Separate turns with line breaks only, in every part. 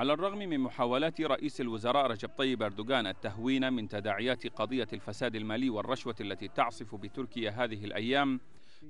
على الرغم من محاولات رئيس الوزراء رجب طيب أردوغان التهوين من تداعيات قضية الفساد المالي والرشوة التي تعصف بتركيا هذه الأيام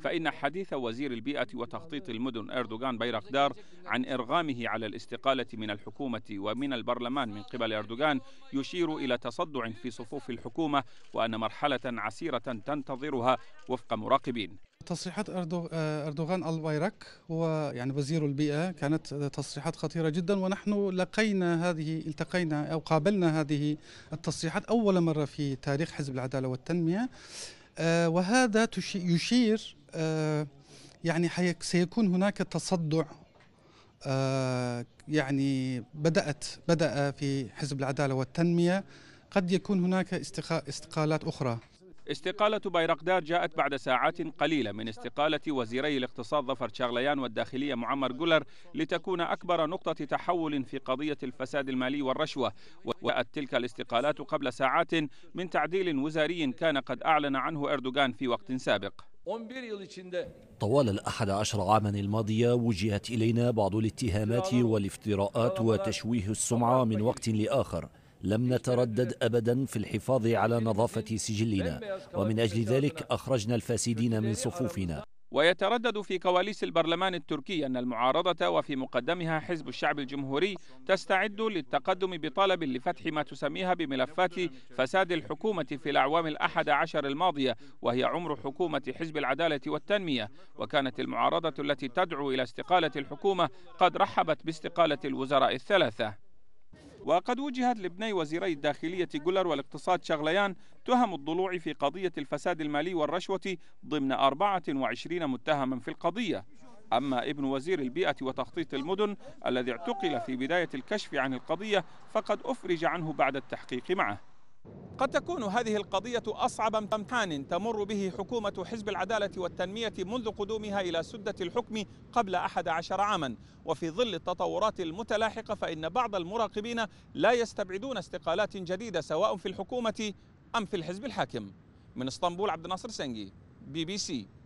فإن حديث وزير البيئة وتخطيط المدن أردوغان بيرقدار عن إرغامه على الاستقالة من الحكومة ومن البرلمان من قبل أردوغان يشير إلى تصدع في صفوف الحكومة وأن مرحلة عسيرة تنتظرها وفق مراقبين
تصريحات آه، أردوغان البيرك هو يعني وزير البيئة كانت تصريحات خطيرة جدا ونحن لقينا هذه التقينا أو قابلنا هذه التصريحات أول مرة في تاريخ حزب العدالة والتنمية آه، وهذا يشير آه، يعني سيكون هناك تصدع آه، يعني بدأت بدأ في حزب العدالة والتنمية قد يكون هناك استقالات أخرى
استقالة بيرقدار جاءت بعد ساعات قليلة من استقالة وزيري الاقتصاد ظفر شغليان والداخلية معمر جولر لتكون أكبر نقطة تحول في قضية الفساد المالي والرشوة وجاءت تلك الاستقالات قبل ساعات من تعديل وزاري كان قد أعلن عنه أردوغان في وقت سابق
طوال الأحد عشر عاما الماضية وجهت إلينا بعض الاتهامات والافتراءات وتشويه السمعة من طيب. وقت لآخر لم نتردد أبدا في الحفاظ على نظافة سجلنا ومن أجل ذلك أخرجنا الفاسدين من صفوفنا
ويتردد في كواليس البرلمان التركي أن المعارضة وفي مقدمها حزب الشعب الجمهوري تستعد للتقدم بطلب لفتح ما تسميها بملفات فساد الحكومة في الأعوام الأحد عشر الماضية وهي عمر حكومة حزب العدالة والتنمية وكانت المعارضة التي تدعو إلى استقالة الحكومة قد رحبت باستقالة الوزراء الثلاثة وقد وجهت لابني وزيري الداخلية جولر والاقتصاد شغليان تهم الضلوع في قضية الفساد المالي والرشوة ضمن 24 متهما في القضية أما ابن وزير البيئة وتخطيط المدن الذي اعتقل في بداية الكشف عن القضية فقد أفرج عنه بعد التحقيق معه قد تكون هذه القضية أصعب امتحان تمر به حكومة حزب العدالة والتنمية منذ قدومها إلى سدة الحكم قبل أحد عشر عاما وفي ظل التطورات المتلاحقة فإن بعض المراقبين لا يستبعدون استقالات جديدة سواء في الحكومة أم في الحزب الحاكم من اسطنبول عبد الناصر سنجي بي
بي سي